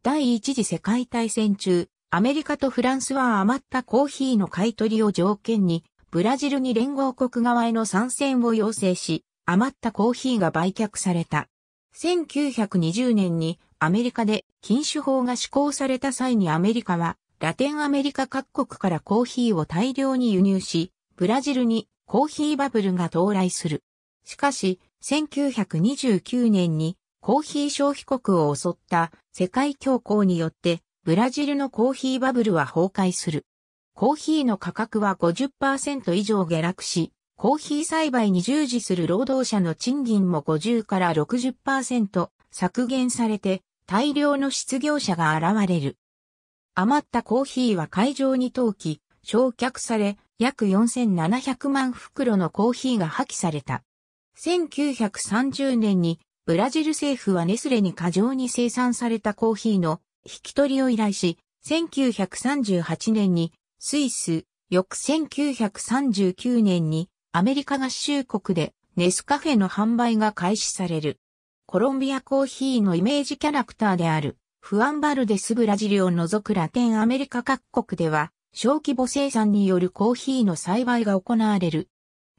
第一次世界大戦中、アメリカとフランスは余ったコーヒーの買取を条件に、ブラジルに連合国側への参戦を要請し、余ったコーヒーが売却された。1920年にアメリカで禁酒法が施行された際にアメリカはラテンアメリカ各国からコーヒーを大量に輸入し、ブラジルにコーヒーバブルが到来する。しかし、1929年にコーヒー消費国を襲った世界恐慌によって、ブラジルのコーヒーバブルは崩壊する。コーヒーの価格は50%以上下落し、コーヒー栽培に従事する労働者の賃金も50から60%削減されて、大量の失業者が現れる。余ったコーヒーは会場に投棄、焼却され、約4700万袋のコーヒーが破棄された。1930年にブラジル政府はネスレに過剰に生産されたコーヒーの引き取りを依頼し、1938年にスイス、翌1939年にアメリカ合衆国でネスカフェの販売が開始される。コロンビアコーヒーのイメージキャラクターであるフアンバルデスブラジルを除くラテンアメリカ各国では小規模生産によるコーヒーの栽培が行われる。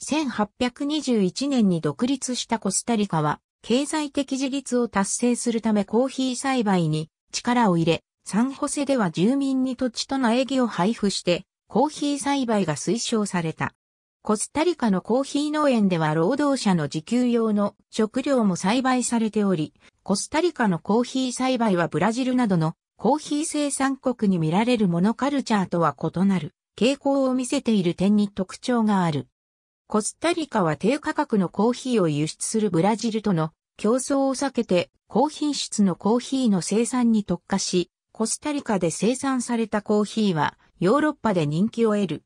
1821年に独立したコスタリカは経済的自立を達成するためコーヒー栽培に力を入れ、サンホセでは住民に土地と苗木を配布して、コーヒー栽培が推奨された。コスタリカのコーヒー農園では労働者の自給用の食料も栽培されており、コスタリカのコーヒー栽培はブラジルなどのコーヒー生産国に見られるモノカルチャーとは異なる傾向を見せている点に特徴がある。コスタリカは低価格のコーヒーを輸出するブラジルとの競争を避けて高品質のコーヒーの生産に特化し、コスタリカで生産されたコーヒーはヨーロッパで人気を得る。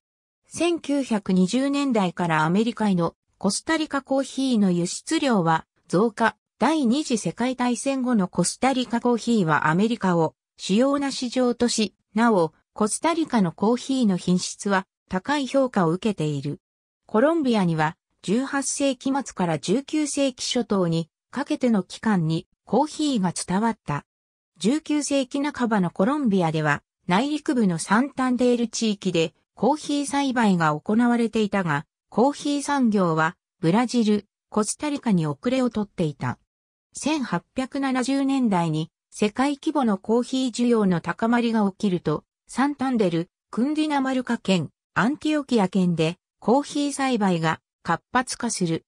1920年代からアメリカへのコスタリカコーヒーの輸出量は増加。第二次世界大戦後のコスタリカコーヒーはアメリカを主要な市場とし、なお、コスタリカのコーヒーの品質は高い評価を受けている。コロンビアには18世紀末から19世紀初頭にかけての期間にコーヒーが伝わった。19世紀半ばのコロンビアでは内陸部のサンタンデール地域でコーヒー栽培が行われていたが、コーヒー産業はブラジル、コスタリカに遅れをとっていた。1870年代に世界規模のコーヒー需要の高まりが起きると、サンタンデル、クンディナマルカ県、アンティオキア県でコーヒー栽培が活発化する。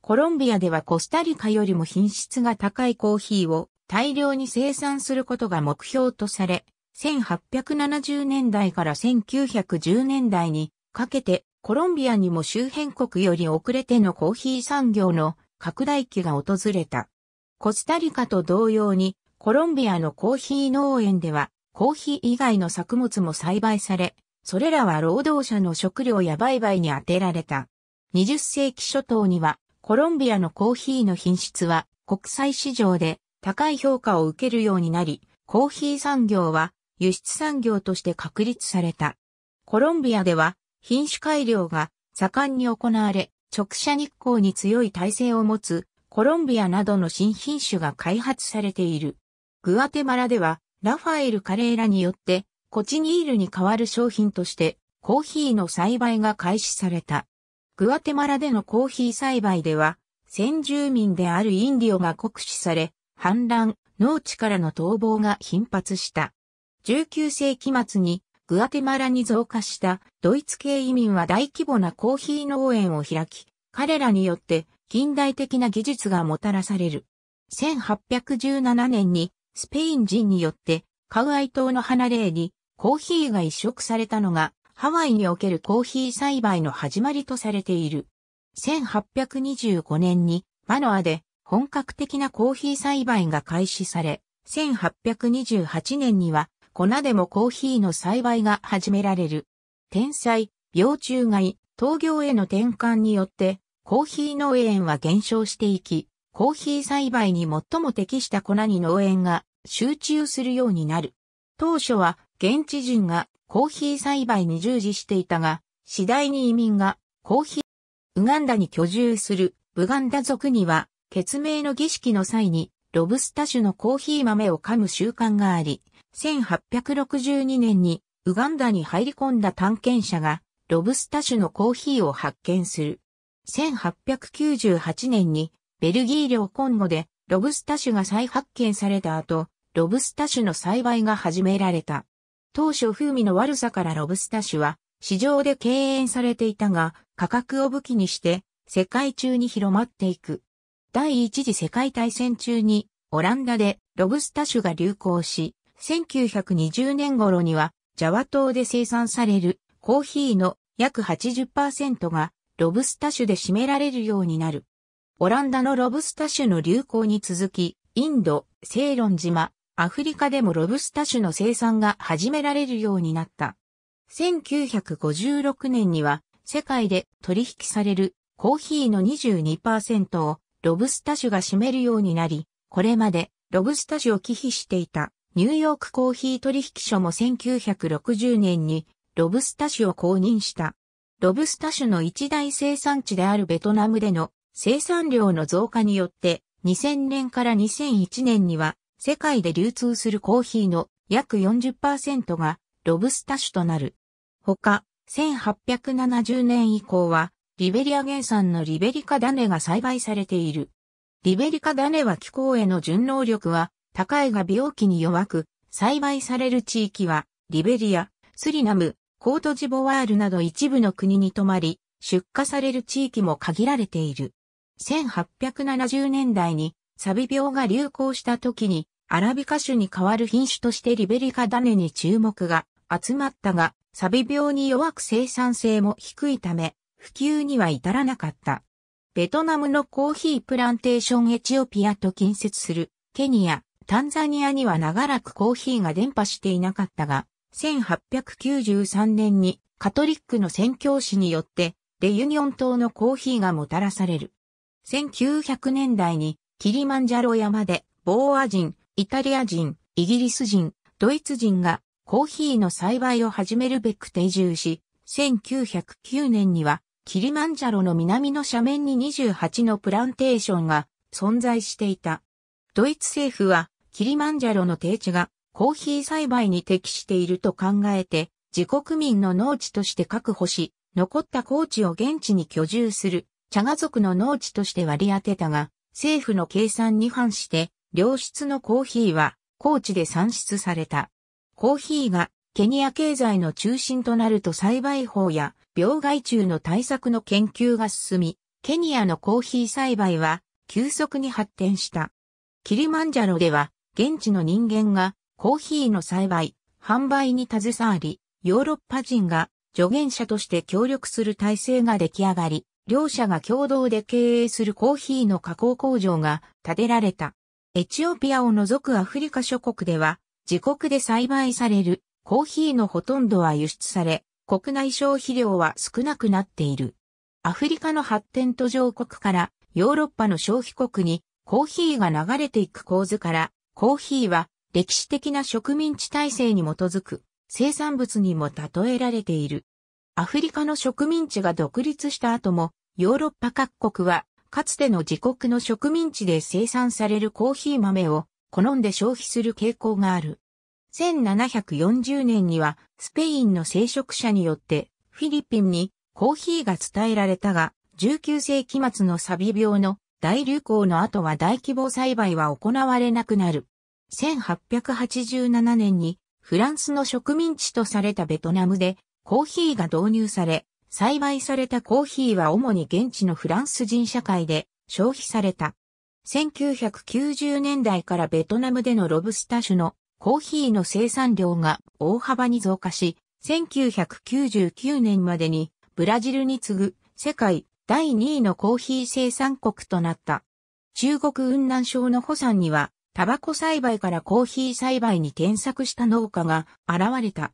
コロンビアではコスタリカよりも品質が高いコーヒーを大量に生産することが目標とされ、1870年代から1910年代にかけてコロンビアにも周辺国より遅れてのコーヒー産業の拡大期が訪れた。コスタリカと同様にコロンビアのコーヒー農園ではコーヒー以外の作物も栽培され、それらは労働者の食料や売買に充てられた。20世紀初頭には、コロンビアのコーヒーの品質は国際市場で高い評価を受けるようになり、コーヒー産業は輸出産業として確立された。コロンビアでは品種改良が盛んに行われ、直射日光に強い耐性を持つコロンビアなどの新品種が開発されている。グアテマラではラファエル・カレーラによってコチニールに代わる商品として、コーヒーの栽培が開始された。グアテマラでのコーヒー栽培では、先住民であるインディオが酷使され、反乱、農地からの逃亡が頻発した。19世紀末にグアテマラに増加したドイツ系移民は大規模なコーヒー農園を開き、彼らによって近代的な技術がもたらされる。1817年にスペイン人によってカウアイ島の離れにコーヒーが移植されたのが、ハワイにおけるコーヒー栽培の始まりとされている。1825年にマノアで本格的なコーヒー栽培が開始され、1828年には粉でもコーヒーの栽培が始められる。天才、病虫害、闘業への転換によって、コーヒー農園は減少していき、コーヒー栽培に最も適した粉に農園が集中するようになる。当初は現地人がコーヒー栽培に従事していたが、次第に移民がコーヒー、ウガンダに居住するウガンダ族には、決命の儀式の際に、ロブスタ種のコーヒー豆を噛む習慣があり、1862年にウガンダに入り込んだ探検者が、ロブスタ種のコーヒーを発見する。1898年に、ベルギー領コンゴで、ロブスタ種が再発見された後、ロブスタ種の栽培が始められた。当初風味の悪さからロブスタ種は市場で敬遠されていたが価格を武器にして世界中に広まっていく。第一次世界大戦中にオランダでロブスタ種が流行し、1920年頃にはジャワ島で生産されるコーヒーの約80%がロブスタ種で占められるようになる。オランダのロブスタ種の流行に続き、インド、セイロン島、アフリカでもロブスタ種の生産が始められるようになった。1956年には世界で取引されるコーヒーの22%をロブスタ種が占めるようになり、これまでロブスタ種を忌避していたニューヨークコーヒー取引所も1960年にロブスタ種を公認した。ロブスタ種の一大生産地であるベトナムでの生産量の増加によって2000年から2001年には世界で流通するコーヒーの約40%がロブスタ種となる。ほか、1870年以降は、リベリア原産のリベリカ種が栽培されている。リベリカ種は気候への順応力は高いが病気に弱く、栽培される地域は、リベリア、スリナム、コートジボワールなど一部の国に泊まり、出荷される地域も限られている。1870年代にサビ病が流行した時にアラビカ種に代わる品種としてリベリカ種に注目が集まったが、サビ病に弱く生産性も低いため、普及には至らなかった。ベトナムのコーヒープランテーションエチオピアと近接するケニア、タンザニアには長らくコーヒーが伝播していなかったが、1893年にカトリックの宣教師によってレユニオン島のコーヒーがもたらされる。1900年代にキリマンジャロ山でボーア人、イタリア人、イギリス人、ドイツ人がコーヒーの栽培を始めるべく定住し、1909年にはキリマンジャロの南の斜面に28のプランテーションが存在していた。ドイツ政府はキリマンジャロの定地がコーヒー栽培に適していると考えて、自国民の農地として確保し、残った高地を現地に居住する、茶家族の農地として割り当てたが、政府の計算に反して、良質のコーヒーは、高地で産出された。コーヒーが、ケニア経済の中心となると栽培法や、病害虫の対策の研究が進み、ケニアのコーヒー栽培は、急速に発展した。キリマンジャロでは、現地の人間が、コーヒーの栽培、販売に携わり、ヨーロッパ人が助言者として協力する体制が出来上がり、両者が共同で経営するコーヒーの加工工場が建てられた。エチオピアを除くアフリカ諸国では、自国で栽培されるコーヒーのほとんどは輸出され、国内消費量は少なくなっている。アフリカの発展途上国からヨーロッパの消費国にコーヒーが流れていく構図から、コーヒーは歴史的な植民地体制に基づく生産物にも例えられている。アフリカの植民地が独立した後も、ヨーロッパ各国はかつての自国の植民地で生産されるコーヒー豆を好んで消費する傾向がある。1740年にはスペインの聖職者によってフィリピンにコーヒーが伝えられたが、19世紀末のサビ病の大流行の後は大規模栽培は行われなくなる。1887年にフランスの植民地とされたベトナムでコーヒーが導入され、栽培されたコーヒーは主に現地のフランス人社会で消費された。1990年代からベトナムでのロブスタ種のコーヒーの生産量が大幅に増加し、1999年までにブラジルに次ぐ世界第2位のコーヒー生産国となった。中国雲南省の保山には、タバコ栽培からコーヒー栽培に転作した農家が現れた。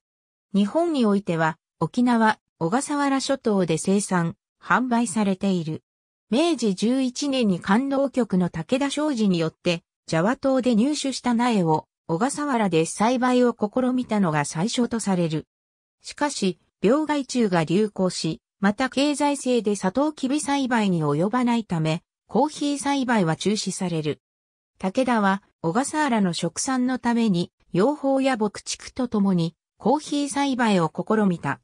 日本においては、沖縄、小笠原諸島で生産、販売されている。明治11年に官能局の武田商事によって、ジャワ島で入手した苗を、小笠原で栽培を試みたのが最初とされる。しかし、病害虫が流行し、また経済性でサトウキビ栽培に及ばないため、コーヒー栽培は中止される。武田は、小笠原の食産のために、養蜂や牧畜とともに、コーヒー栽培を試みた。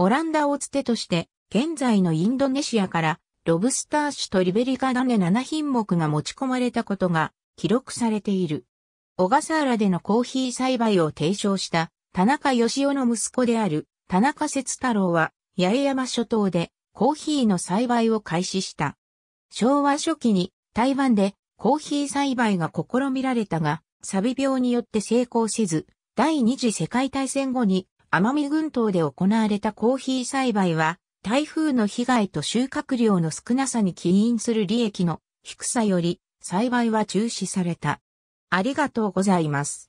オランダをつてとして、現在のインドネシアから、ロブスター種とリベリカ種7品目が持ち込まれたことが記録されている。小笠原でのコーヒー栽培を提唱した田中義雄の息子である田中節太郎は八重山諸島でコーヒーの栽培を開始した。昭和初期に台湾でコーヒー栽培が試みられたが、サビ病によって成功せず、第二次世界大戦後に奄美群島で行われたコーヒー栽培は、台風の被害と収穫量の少なさに起因する利益の低さより栽培は中止された。ありがとうございます。